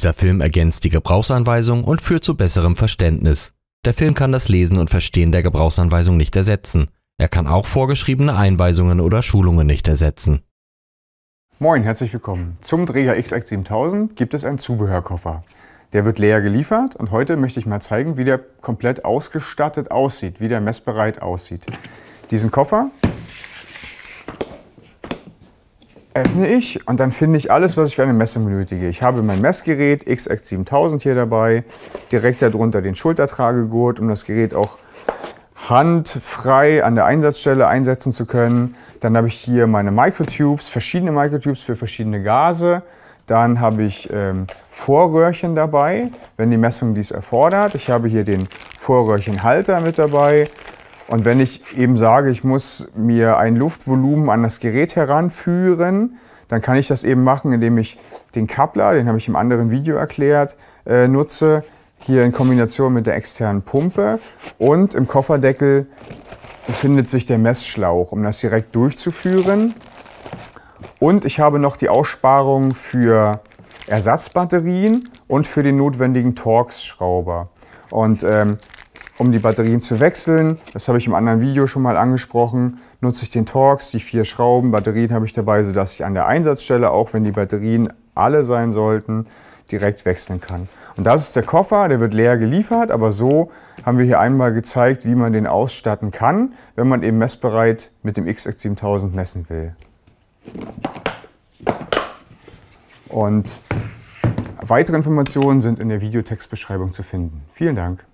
Dieser Film ergänzt die Gebrauchsanweisung und führt zu besserem Verständnis. Der Film kann das Lesen und Verstehen der Gebrauchsanweisung nicht ersetzen. Er kann auch vorgeschriebene Einweisungen oder Schulungen nicht ersetzen. Moin, herzlich willkommen. Zum Träger XX7000 gibt es einen Zubehörkoffer. Der wird leer geliefert und heute möchte ich mal zeigen, wie der komplett ausgestattet aussieht, wie der messbereit aussieht. Diesen Koffer öffne ich und dann finde ich alles, was ich für eine Messung benötige. Ich habe mein Messgerät XX 7000 hier dabei, direkt darunter den Schultertragegurt, um das Gerät auch handfrei an der Einsatzstelle einsetzen zu können. Dann habe ich hier meine Microtubes, verschiedene Microtubes für verschiedene Gase. Dann habe ich ähm, Vorröhrchen dabei, wenn die Messung dies erfordert. Ich habe hier den Vorröhrchenhalter mit dabei. Und wenn ich eben sage, ich muss mir ein Luftvolumen an das Gerät heranführen, dann kann ich das eben machen, indem ich den Kappler, den habe ich im anderen Video erklärt, äh, nutze, hier in Kombination mit der externen Pumpe und im Kofferdeckel befindet sich der Messschlauch, um das direkt durchzuführen. Und ich habe noch die Aussparung für Ersatzbatterien und für den notwendigen Torx-Schrauber. Und ähm, um die Batterien zu wechseln, das habe ich im anderen Video schon mal angesprochen, nutze ich den Torx, die vier Schrauben, Batterien habe ich dabei, sodass ich an der Einsatzstelle, auch wenn die Batterien alle sein sollten, direkt wechseln kann. Und das ist der Koffer, der wird leer geliefert, aber so haben wir hier einmal gezeigt, wie man den ausstatten kann, wenn man eben messbereit mit dem XX7000 messen will. Und weitere Informationen sind in der Videotextbeschreibung zu finden. Vielen Dank.